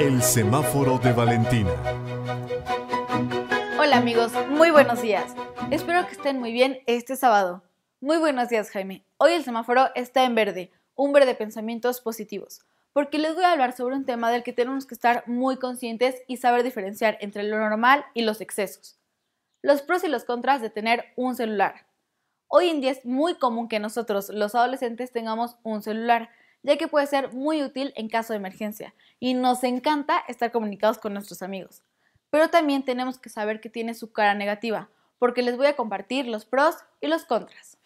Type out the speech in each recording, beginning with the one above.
El semáforo de Valentina. Hola amigos, muy buenos días. Espero que estén muy bien este sábado. Muy buenos días Jaime. Hoy el semáforo está en verde, un verde de pensamientos positivos, porque les voy a hablar sobre un tema del que tenemos que estar muy conscientes y saber diferenciar entre lo normal y los excesos. Los pros y los contras de tener un celular. Hoy en día es muy común que nosotros, los adolescentes, tengamos un celular, ya que puede ser muy útil en caso de emergencia y nos encanta estar comunicados con nuestros amigos. Pero también tenemos que saber que tiene su cara negativa, porque les voy a compartir los pros y los contras.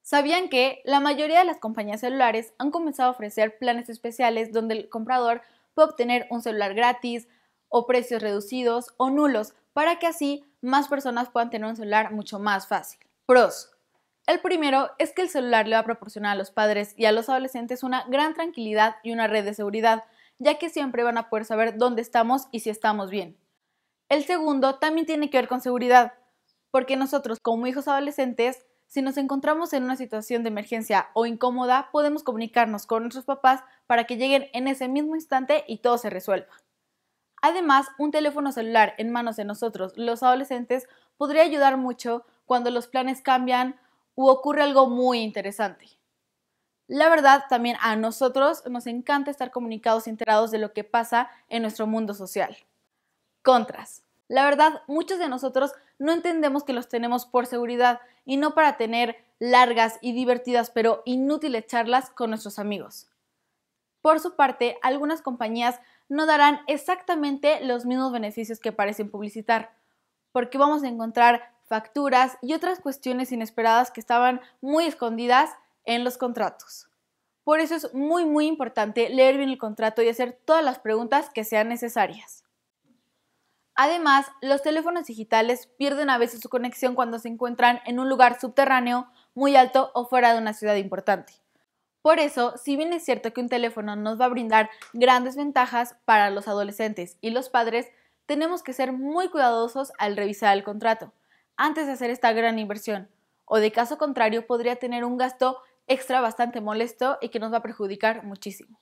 ¿Sabían que la mayoría de las compañías celulares han comenzado a ofrecer planes especiales donde el comprador puede obtener un celular gratis o precios reducidos o nulos para que así más personas puedan tener un celular mucho más fácil? Pros. El primero es que el celular le va a proporcionar a los padres y a los adolescentes una gran tranquilidad y una red de seguridad, ya que siempre van a poder saber dónde estamos y si estamos bien. El segundo también tiene que ver con seguridad, porque nosotros como hijos adolescentes, si nos encontramos en una situación de emergencia o incómoda, podemos comunicarnos con nuestros papás para que lleguen en ese mismo instante y todo se resuelva. Además, un teléfono celular en manos de nosotros, los adolescentes, podría ayudar mucho cuando los planes cambian o ocurre algo muy interesante. La verdad, también a nosotros nos encanta estar comunicados y enterados de lo que pasa en nuestro mundo social. Contras. La verdad, muchos de nosotros no entendemos que los tenemos por seguridad y no para tener largas y divertidas pero inútiles charlas con nuestros amigos. Por su parte, algunas compañías no darán exactamente los mismos beneficios que parecen publicitar, porque vamos a encontrar facturas y otras cuestiones inesperadas que estaban muy escondidas en los contratos. Por eso es muy muy importante leer bien el contrato y hacer todas las preguntas que sean necesarias. Además, los teléfonos digitales pierden a veces su conexión cuando se encuentran en un lugar subterráneo, muy alto o fuera de una ciudad importante. Por eso, si bien es cierto que un teléfono nos va a brindar grandes ventajas para los adolescentes y los padres, tenemos que ser muy cuidadosos al revisar el contrato, antes de hacer esta gran inversión, o de caso contrario podría tener un gasto extra bastante molesto y que nos va a perjudicar muchísimo.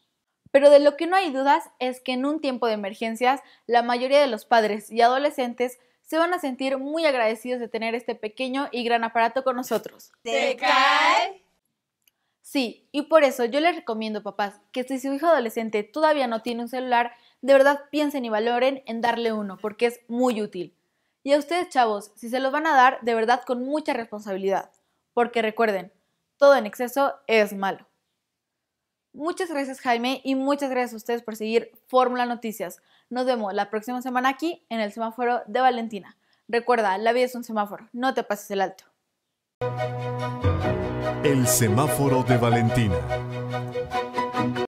Pero de lo que no hay dudas es que en un tiempo de emergencias, la mayoría de los padres y adolescentes se van a sentir muy agradecidos de tener este pequeño y gran aparato con nosotros. ¿Te cae? Sí, y por eso yo les recomiendo, papás, que si su hijo adolescente todavía no tiene un celular, de verdad piensen y valoren en darle uno, porque es muy útil. Y a ustedes, chavos, si se los van a dar, de verdad con mucha responsabilidad. Porque recuerden, todo en exceso es malo. Muchas gracias Jaime y muchas gracias a ustedes por seguir Fórmula Noticias. Nos vemos la próxima semana aquí en el semáforo de Valentina. Recuerda, la vida es un semáforo, no te pases el alto. El semáforo de Valentina.